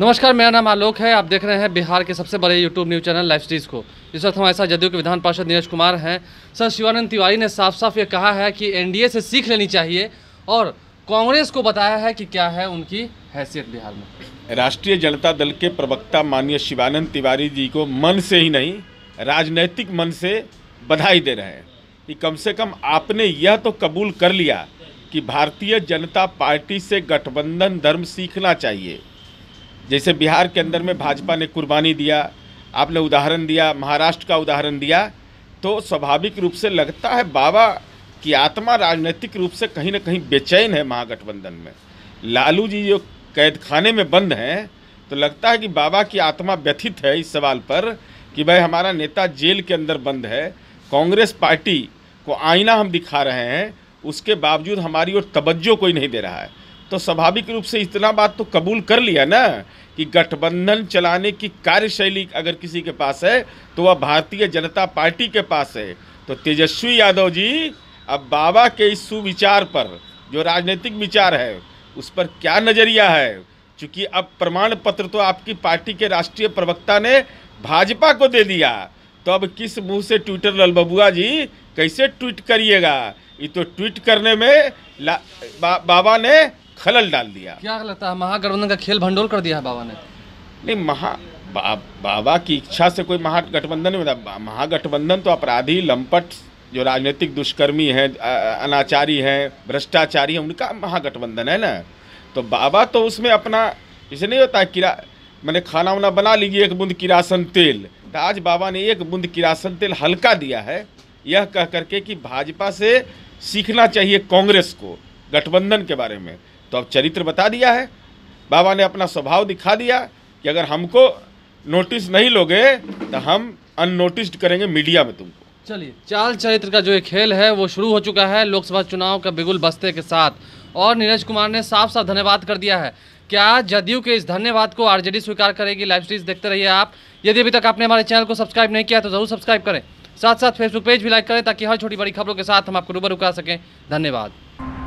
नमस्कार मेरा नाम आलोक है आप देख रहे हैं बिहार के सबसे बड़े YouTube news channel live series को इस वक्त हमारे साथ जदयू के विधान पार्षद नीरज कुमार हैं सर शिवानंद तिवारी ने साफ साफ ये कहा है कि एनडीए से सीख लेनी चाहिए और कांग्रेस को बताया है कि क्या है उनकी हैसियत बिहार में राष्ट्रीय जनता दल के प्रवक्ता माननीय शिवानंद तिवारी जी को मन से ही नहीं राजनैतिक मन से बधाई दे रहे हैं कि कम से कम आपने यह तो कबूल कर लिया कि भारतीय जनता पार्टी से गठबंधन धर्म सीखना चाहिए जैसे बिहार के अंदर में भाजपा ने कुर्बानी दिया आपने उदाहरण दिया महाराष्ट्र का उदाहरण दिया तो स्वाभाविक रूप से लगता है बाबा की आत्मा राजनीतिक रूप से कहीं ना कहीं बेचैन है महागठबंधन में लालू जी जो कैद खाने में बंद हैं तो लगता है कि बाबा की आत्मा व्यथित है इस सवाल पर कि भाई हमारा नेता जेल के अंदर बंद है कांग्रेस पार्टी को आईना हम दिखा रहे हैं उसके बावजूद हमारी ओर तवज्जो कोई नहीं दे रहा है तो स्वाभाविक रूप से इतना बात तो कबूल कर लिया ना कि गठबंधन चलाने की कार्यशैली अगर किसी के पास है तो वह भारतीय जनता पार्टी के पास है तो तेजस्वी यादव जी अब बाबा के इस सुविचार पर जो राजनीतिक विचार है उस पर क्या नज़रिया है क्योंकि अब प्रमाण पत्र तो आपकी पार्टी के राष्ट्रीय प्रवक्ता ने भाजपा को दे दिया तो अब किस मुंह से ट्विटर लाल बबुआ जी कैसे ट्वीट करिएगा ये तो ट्वीट करने में बा, बाबा ने खलल डाल दिया क्या लगता है महागठबंधन का खेल भंडोल कर दिया है बाबा ने नहीं महा बा, बाबा की इच्छा से कोई महागठबंधन नहीं होता महागठबंधन तो अपराधी लंपट जो राजनीतिक दुष्कर्मी हैं अनाचारी हैं भ्रष्टाचारी हैं उनका महागठबंधन है ना तो बाबा तो उसमें अपना इसे नहीं होता किरा मैंने खाना वाना बना लीजिए एक बूंद किरासन तेल तो आज बाबा ने एक बूंद किरासन तेल हल्का दिया है यह कह करके कि भाजपा से सीखना चाहिए कांग्रेस को गठबंधन के बारे में तो अब चरित्र बता दिया है बाबा ने अपना स्वभाव दिखा दिया कि अगर हमको नोटिस नहीं लोगे तो हम अननोटिस्ड करेंगे मीडिया में तुमको चलिए चाल चरित्र का जो ये खेल है वो शुरू हो चुका है लोकसभा चुनाव का बिगुल बस्ते के साथ और नीरज कुमार ने साफ साफ धन्यवाद कर दिया है क्या जदयू के इस धन्यवाद को आरजेडी स्वीकार करेगी लाइव सीरीज देखते रहिए आप यदि अभी तक आपने हमारे चैनल को सब्सक्राइब नहीं किया तो जरूर सब्सक्राइब करें साथ साथ फेसबुक पेज भी लाइक करें ताकि हर छोटी बड़ी खबरों के साथ हम आपको रूबरू करा सकें धन्यवाद